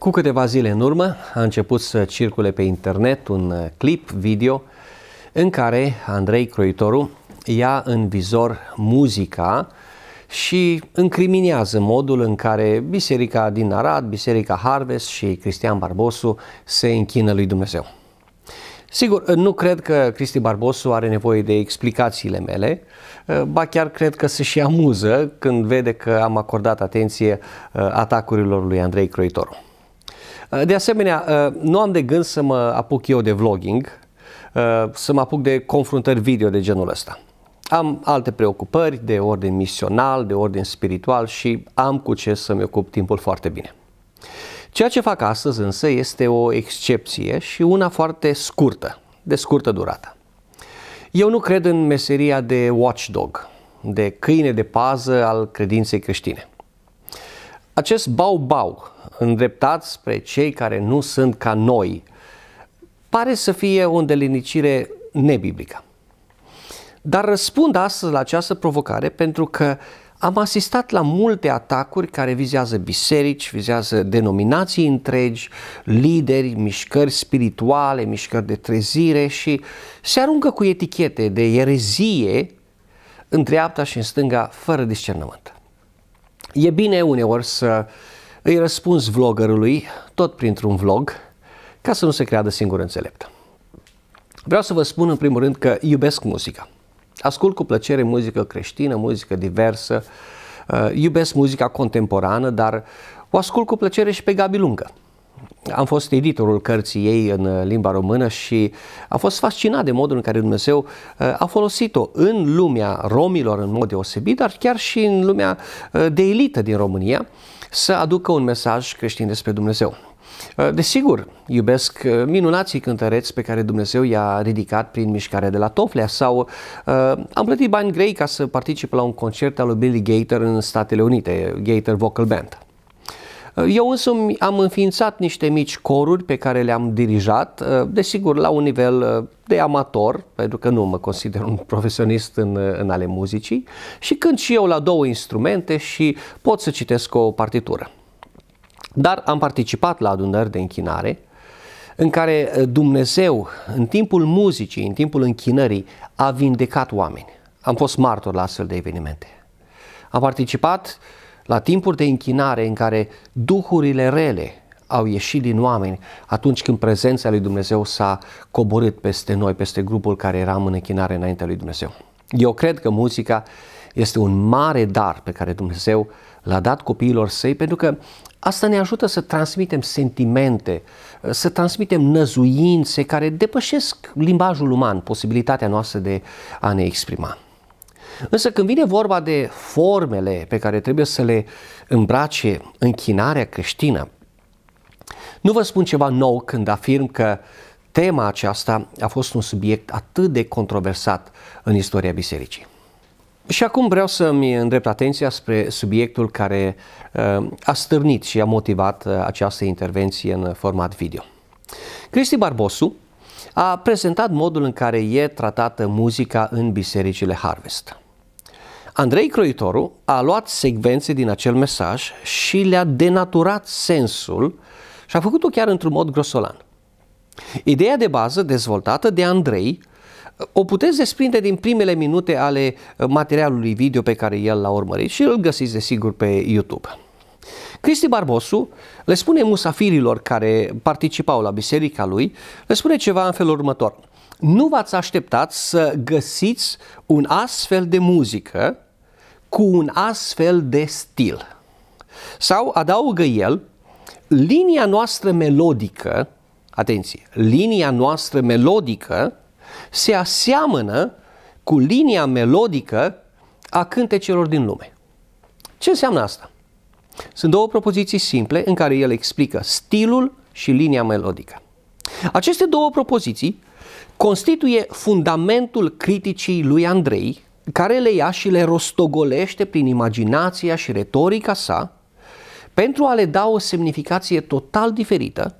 Cu câteva zile în urmă a început să circule pe internet un uh, clip video în care Andrei Croitoru ia în vizor muzica și încriminează modul în care Biserica din Arad, Biserica Harvest și Cristian Barbosu se închină lui Dumnezeu. Sigur, uh, nu cred că Cristi Barbosu are nevoie de explicațiile mele, uh, ba chiar cred că se și amuză când vede că am acordat atenție atacurilor lui Andrei Croitoru. Uh, de asemenea, uh, nu am de gând să mă apuc eu de vlogging, uh, să mă apuc de confruntări video de genul ăsta. Am alte preocupări de ordin misional, de ordin spiritual și am cu ce să-mi ocup timpul foarte bine. Ceea ce fac astăzi însă este o excepție și una foarte scurtă, de scurtă durată. Eu nu cred în meseria de watchdog, de câine de pază al credinței creștine. Acest bau-bau îndreptat spre cei care nu sunt ca noi, pare să fie o îndelinicire nebiblică. Dar răspund astăzi la această provocare pentru că am asistat la multe atacuri care vizează biserici, vizează denominații întregi, lideri, mișcări spirituale, mișcări de trezire și se aruncă cu etichete de erezie în dreapta și în stânga fără discernământ. E bine uneori să uh, îi răspuns vloggerului, tot printr-un vlog, ca să nu se creadă singur înțelept. Vreau să vă spun în primul rând că iubesc muzica. Ascult cu plăcere muzică creștină, muzică diversă, uh, iubesc muzica contemporană, dar o ascult cu plăcere și pe Gabi Lungă. Am fost editorul cărții ei în uh, limba română și am fost fascinat de modul în care Dumnezeu uh, a folosit-o în lumea romilor în mod deosebit, dar chiar și în lumea de elită din România să aducă un mesaj creștin despre Dumnezeu. Uh, desigur, iubesc uh, minunații cântăreți pe care Dumnezeu i-a ridicat prin mișcare de la Toflea sau uh, am plătit bani grei ca să particip la un concert al lui Billy Gator în Statele Unite, Gator Vocal Band. Eu însă am înființat niște mici coruri pe care le-am dirijat, uh, desigur la un nivel uh, de amator, pentru că nu mă consider un profesionist în, uh, în ale muzicii, și când și eu la două instrumente și pot să citesc o partitură. Dar am participat la adunări de închinare, în care Dumnezeu, în timpul muzicii, în timpul închinării, a vindecat oameni. Am fost martor la astfel de evenimente. Am participat uh, la timpuri de închinare în care duhurile rele au ieșit din oameni atunci când prezența lui Dumnezeu s-a coborât peste noi, peste grupul care eram în închinare înaintea lui Dumnezeu. Eu cred că muzica este un mare dar pe care Dumnezeu l-a dat copiilor săi pentru că asta ne ajută să transmitem sentimente, să transmitem năzuințe care depășesc limbajul uman, posibilitatea noastră de a ne exprima. Însă când vine vorba de formele pe care trebuie să le îmbrace închinarea creștină, nu vă spun ceva nou când afirm că tema aceasta a fost un subiect atât de controversat în istoria bisericii. Și acum vreau să-mi îndrept atenția spre subiectul care uh, a stârnit și a motivat uh, această intervenție în format video. Cristi Barbosu a prezentat modul în care e tratată muzica în bisericile Harvest. Andrei Croitoru a luat secvențe din acel mesaj și le-a denaturat sensul și a făcut-o chiar într-un mod grosolan. Ideea de bază dezvoltată de Andrei o puteți desprinde din primele minute ale materialului video pe care el l-a urmărit și îl găsiți desigur pe YouTube. Cristi Barbosu le spune musafirilor care participau la biserica lui, le spune ceva în felul următor. Nu v-ați așteptat să găsiți un astfel de muzică cu un astfel de stil. Sau adaugă el, linia noastră melodică, atenție, linia noastră melodică se aseamănă cu linia melodică a cântecelor din lume. Ce înseamnă asta? Sunt două propoziții simple în care el explică stilul și linia melodică. Aceste două propoziții constituie fundamentul criticii lui Andrei care le ia și le rostogolește prin imaginația și retorica sa pentru a le da o semnificație total diferită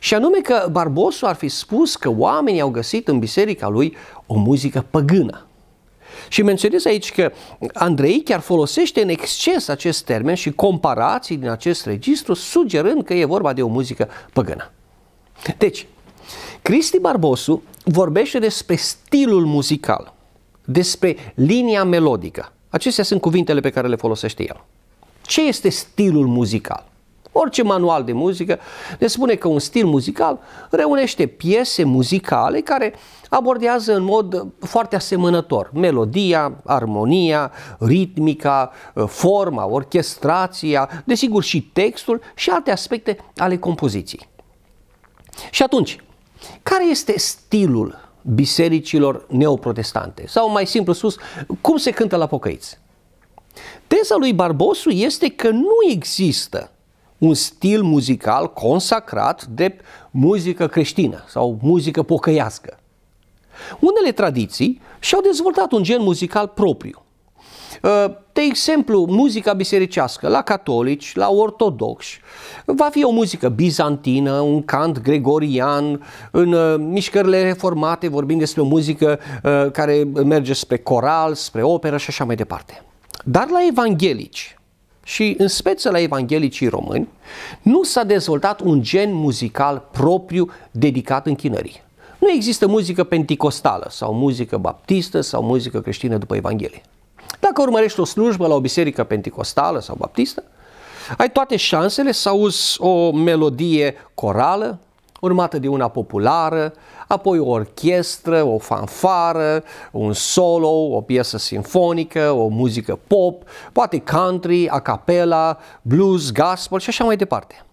și anume că Barbosu ar fi spus că oamenii au găsit în biserica lui o muzică păgână. Și menționez aici că Andrei chiar folosește în exces acest termen și comparații din acest registru, sugerând că e vorba de o muzică păgână. Deci, Cristi Barbosu vorbește despre stilul muzical – despre linia melodică. Acestea sunt cuvintele pe care le folosește el. Ce este stilul muzical? Orice manual de muzică ne spune că un stil muzical reunește piese muzicale care abordează în mod foarte asemănător melodia, armonia, ritmica, eh, forma, orchestrația, desigur și textul și alte aspecte ale compoziției. Și atunci, care este stilul bisericilor neoprotestante. Sau mai simplu spus, cum se cântă la pocăiți. Teza lui Barbosu este că nu există un stil muzical consacrat de muzică creștină sau muzică pocăiască. Unele tradiții și-au dezvoltat un gen muzical propriu, Uh, de exemplu, muzica bisericească la catolici, la ortodoxi, va fi o muzică bizantină, un cant gregorian, în uh, mișcările reformate vorbim despre o muzică uh, care merge spre coral, spre operă și așa mai departe. Dar la evanghelici, și în speță la evanghelicii români, nu s-a dezvoltat un gen muzical propriu dedicat închinării. Nu există muzică penticostală sau muzică baptistă sau muzică creștină după Evanghelie. Dacă urmărești o slujbă la o biserică penticostală sau baptistă, ai toate șansele să auzi o melodie corală, urmată de una populară, apoi o orchestră, o fanfară, un solo, o piesă sinfonică, o muzică pop, poate country, a cappella, blues, gospel și așa mai departe.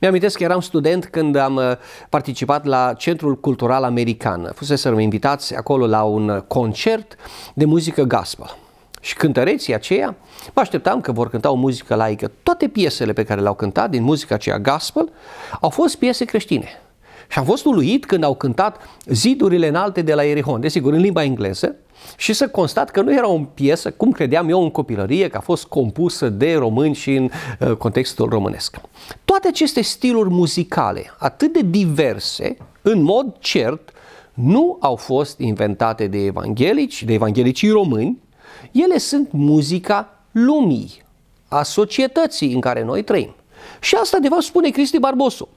Mi-amintesc că eram student când am uh, participat la Centrul Cultural American. Fuseserăm invitați acolo la un concert de muzică gospel și cântăreții aceia, mă așteptam că vor cânta o muzică laică. Toate piesele pe care le-au cântat din muzica aceea gospel au fost piese creștine. Și am fost uluit când au cântat zidurile înalte de la Erihon, desigur în limba engleză, și să constat că nu era o piesă, cum credeam eu în copilărie, că a fost compusă de români și în uh, contextul românesc. Toate aceste stiluri muzicale, atât de diverse, în mod cert, nu au fost inventate de evanghelici, de evanghelicii români, ele sunt muzica lumii, a societății în care noi trăim. Și asta, de fapt, spune Cristi Barbosu.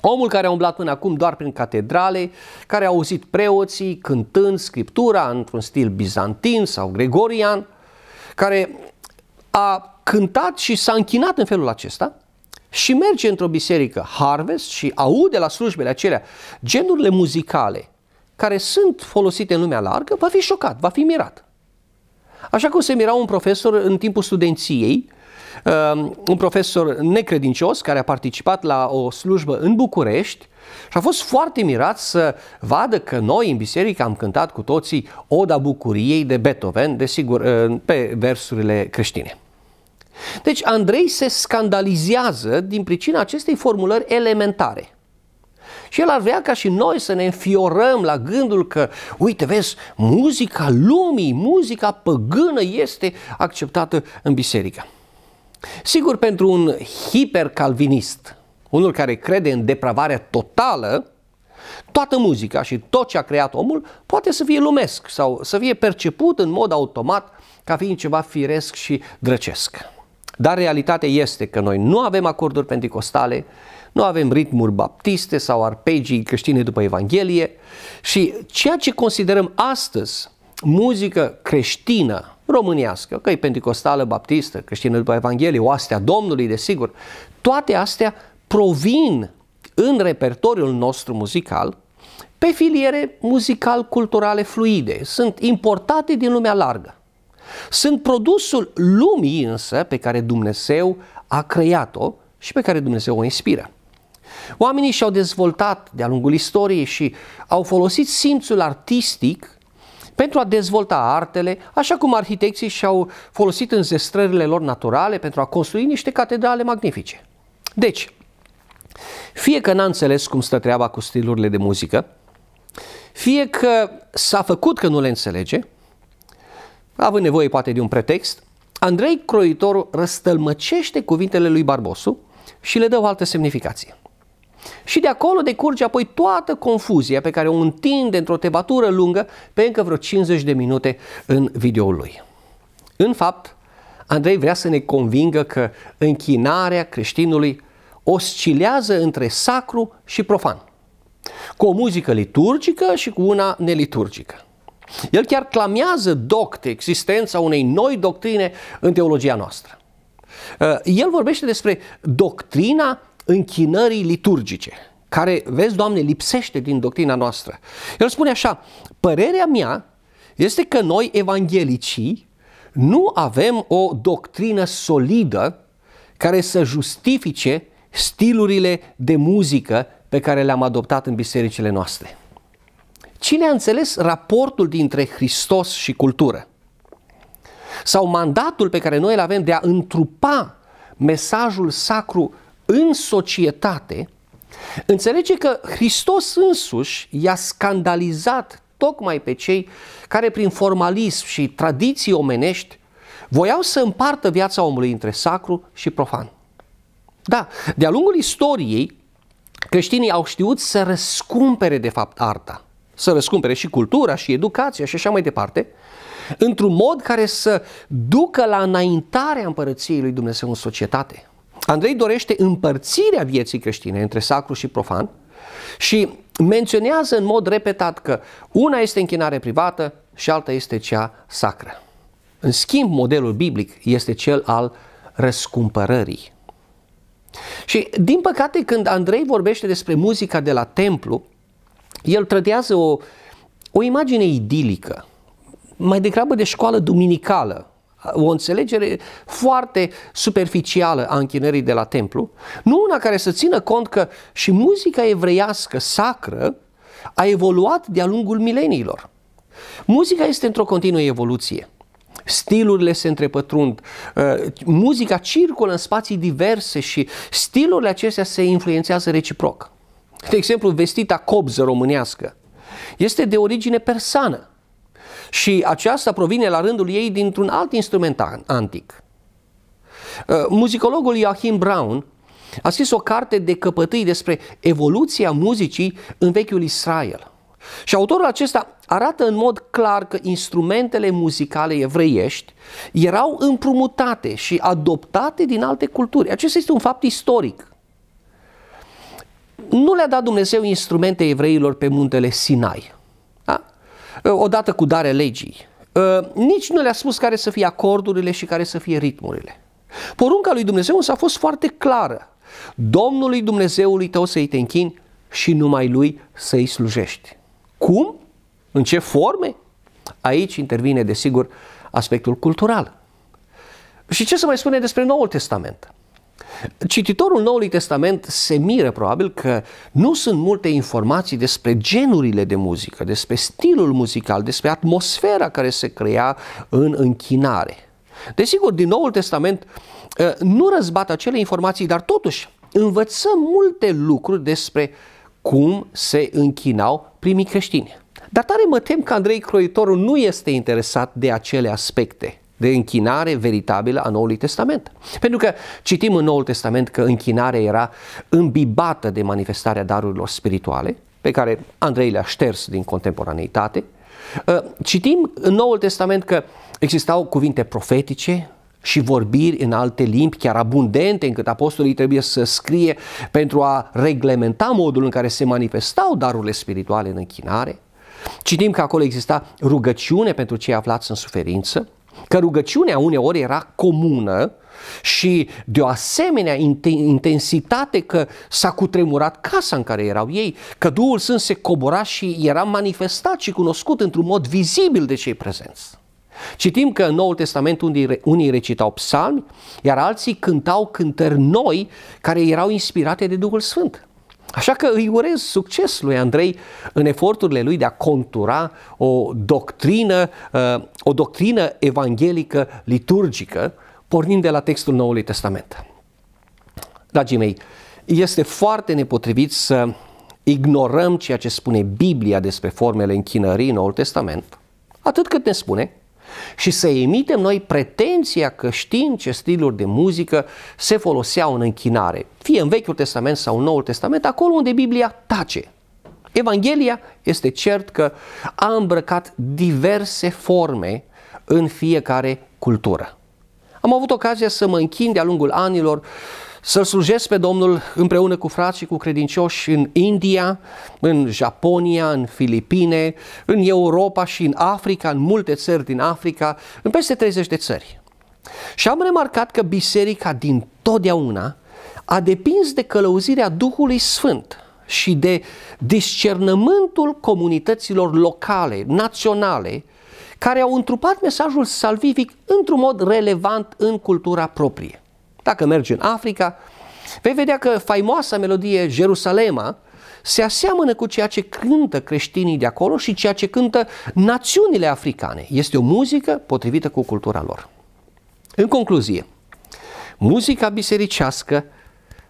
Omul care a umblat până acum doar prin catedrale, care a auzit preoții cântând scriptura într-un stil bizantin sau gregorian, care a cântat și s-a închinat în felul acesta și merge într-o biserică harvest și aude la slujbele acelea genurile muzicale care sunt folosite în lumea largă, va fi șocat, va fi mirat. Așa cum se mira un profesor în timpul studenției, uh, un profesor necredincios care a participat la o slujbă în București și a fost foarte mirat să vadă că noi în biserică am cântat cu toții Oda Bucuriei de Beethoven, desigur, uh, pe versurile creștine. Deci Andrei se scandalizează din pricina acestei formulări elementare – și el ar vrea ca și noi să ne înfiorăm la gândul că, uite, vezi, muzica lumii, muzica păgână este acceptată în biserică. Sigur, pentru un hipercalvinist, unul care crede în depravarea totală, toată muzica și tot ce a creat omul poate să fie lumesc sau să fie perceput în mod automat ca fiind ceva firesc și drăcesc. Dar realitatea este că noi nu avem acorduri pentecostale, nu avem ritmuri baptiste sau arpegii creștine după Evanghelie și ceea ce considerăm astăzi muzică creștină românească, că e pentecostală, baptistă, creștină după Evanghelie, oastea Domnului, desigur, toate astea provin în repertoriul nostru muzical pe filiere muzical-culturale fluide, sunt importate din lumea largă. Sunt produsul lumii însă pe care Dumnezeu a creat-o și pe care Dumnezeu o inspiră. Oamenii și-au dezvoltat de-a lungul istoriei și au folosit simțul artistic pentru a dezvolta artele, așa cum arhitecții și-au folosit înzestrările lor naturale pentru a construi niște catedrale magnifice. Deci, fie că n-a înțeles cum stă treaba cu stilurile de muzică, fie că s-a făcut că nu le înțelege, având nevoie poate de un pretext, Andrei Croitor răstălmăcește cuvintele lui Barbosu și le dă o altă semnificație. Și de acolo decurge apoi toată confuzia pe care o întinde într-o tebatură lungă pe încă vreo 50 de minute în videoul lui. În fapt, Andrei vrea să ne convingă că închinarea creștinului oscilează între sacru și profan, cu o muzică liturgică și cu una neliturgică. El chiar clamează docte existența unei noi doctrine în teologia noastră. Uh, el vorbește despre doctrina închinării liturgice, care, vezi, Doamne, lipsește din doctrina noastră. El spune așa, părerea mea este că noi, evanghelicii, nu avem o doctrină solidă care să justifice stilurile de muzică pe care le-am adoptat în bisericile noastre. Cine a înțeles raportul dintre Hristos și cultură? Sau mandatul pe care noi îl avem de a întrupa mesajul sacru în societate, înțelege că Hristos însuși i-a scandalizat tocmai pe cei care prin formalism și tradiții omenești voiau să împartă viața omului între sacru și profan. Da, de-a lungul istoriei, creștinii au știut să răscumpere de fapt arta, să răscumpere și cultura și educația și așa mai departe, într-un mod care să ducă la înaintarea împărăției lui Dumnezeu în societate. Andrei dorește împărțirea vieții creștine între sacru și profan și menționează în mod repetat că una este închinare privată și alta este cea sacră. În schimb, modelul biblic este cel al răscumpărării. Și, din păcate, când Andrei vorbește despre muzica de la templu, el trădează o, o imagine idilică, mai degrabă de școală duminicală, o înțelegere foarte superficială a închinării de la templu, nu una care să țină cont că și muzica evreiască sacră a evoluat de-a lungul mileniilor. Muzica este într-o continuă evoluție. Stilurile se întrepătrund, uh, muzica circulă în spații diverse și stilurile acestea se influențează reciproc. De exemplu, vestita cobză românească este de origine persană și aceasta provine la rândul ei dintr-un alt instrument antic. Uh, muzicologul Joachim Brown a scris o carte de căpătâi despre evoluția muzicii în vechiul Israel. Și autorul acesta arată în mod clar că instrumentele muzicale evreiești erau împrumutate și adoptate din alte culturi. Acesta este un fapt istoric. Nu le-a dat Dumnezeu instrumente evreilor pe muntele Sinai. Ă, odată cu darea legii. Ă, nici nu le-a spus care să fie acordurile și care să fie ritmurile. Porunca lui Dumnezeu însă a fost foarte clară. Domnului Dumnezeului tău să-i te închini și numai lui să-i slujești. Cum? În ce forme? Aici intervine, desigur, aspectul cultural. Și ce să mai spune despre Noul Testament? Cititorul Noului Testament se miră probabil că nu sunt multe informații despre genurile de muzică, despre stilul muzical, despre atmosfera care se crea în închinare. Desigur, din Noul Testament ă, nu răzbat acele informații, dar totuși învățăm multe lucruri despre cum se închinau primii creștini. Dar tare mă tem că Andrei Croitorul nu este interesat de acele aspecte de închinare veritabilă a Noului Testament. Pentru că citim în Noul Testament că închinarea era îmbibată de manifestarea darurilor spirituale, pe care Andrei le-a șters din contemporaneitate. Ă, citim în Noul Testament că existau cuvinte profetice, și vorbiri în alte limbi chiar abundente încât apostolii trebuie să scrie pentru a reglementa modul în care se manifestau darurile spirituale în închinare. Citim că acolo exista rugăciune pentru cei aflați în suferință, că rugăciunea uneori era comună și de o asemenea intensitate că s-a cutremurat casa în care erau ei, că Duhul Sfânt se cobora și era manifestat și cunoscut într-un mod vizibil de cei prezenți. Citim că în Noul Testament unii, unii recitau psalmi, iar alții cântau cântări noi care erau inspirate de Duhul Sfânt. Așa că îi urez succes lui Andrei în eforturile lui de a contura o doctrină, uh, o doctrină evanghelică liturgică, pornind de la textul Noului Testament. Dragii mei, este foarte nepotrivit să ignorăm ceea ce spune Biblia despre formele închinării în Noul Testament, atât cât ne spune și să emitem noi pretenția că știm ce stiluri de muzică se foloseau în închinare, fie în Vechiul Testament sau în Noul Testament, acolo unde Biblia tace. Evanghelia este cert că a îmbrăcat diverse forme în fiecare cultură. Am avut ocazia să mă închin de-a lungul anilor să-L slujesc pe Domnul împreună cu frații, cu credincioși în India, în Japonia, în Filipine, în Europa și în Africa, în multe țări din Africa, în peste 30 de țări. Și am remarcat că biserica din totdeauna a depins de călăuzirea Duhului Sfânt și de discernământul comunităților locale, naționale, care au întrupat mesajul salvific într-un mod relevant în cultura proprie. Dacă mergi în Africa, vei vedea că faimoasa melodie Jerusalema se aseamănă cu ceea ce cântă creștinii de acolo și ceea ce cântă națiunile africane. Este o muzică potrivită cu cultura lor. În concluzie, muzica bisericească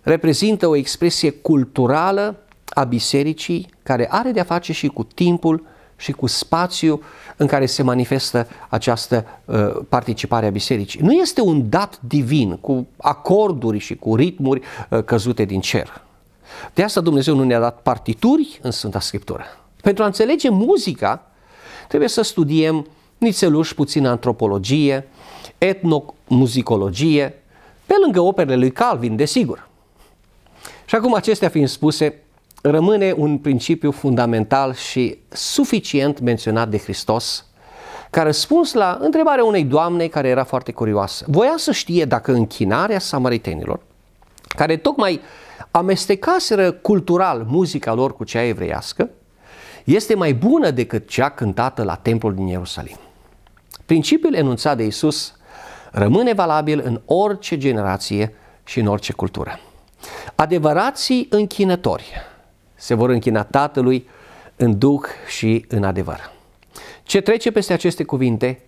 reprezintă o expresie culturală a bisericii care are de-a face și cu timpul și cu spațiu în care se manifestă această uh, participare a bisericii. Nu este un dat divin cu acorduri și cu ritmuri uh, căzute din cer. De asta Dumnezeu nu ne-a dat partituri în Sfânta Scriptură. Pentru a înțelege muzica, trebuie să studiem nițeluși puțin antropologie, etnomuzicologie, pe lângă operele lui Calvin, desigur. Și acum acestea fiind spuse, rămâne un principiu fundamental și suficient menționat de Hristos ca răspuns la întrebarea unei doamne care era foarte curioasă. Voia să știe dacă închinarea samaritenilor, care tocmai amestecaseră cultural muzica lor cu cea evreiască, este mai bună decât cea cântată la templul din Ierusalim. Principiul enunțat de Isus rămâne valabil în orice generație și în orice cultură. Adevărații închinători se vor închina Tatălui în duh și în adevăr. Ce trece peste aceste cuvinte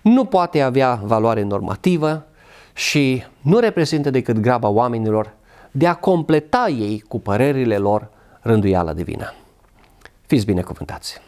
nu poate avea valoare normativă și nu reprezintă decât graba oamenilor de a completa ei cu părerile lor rânduiala divină. Fiți binecuvântați!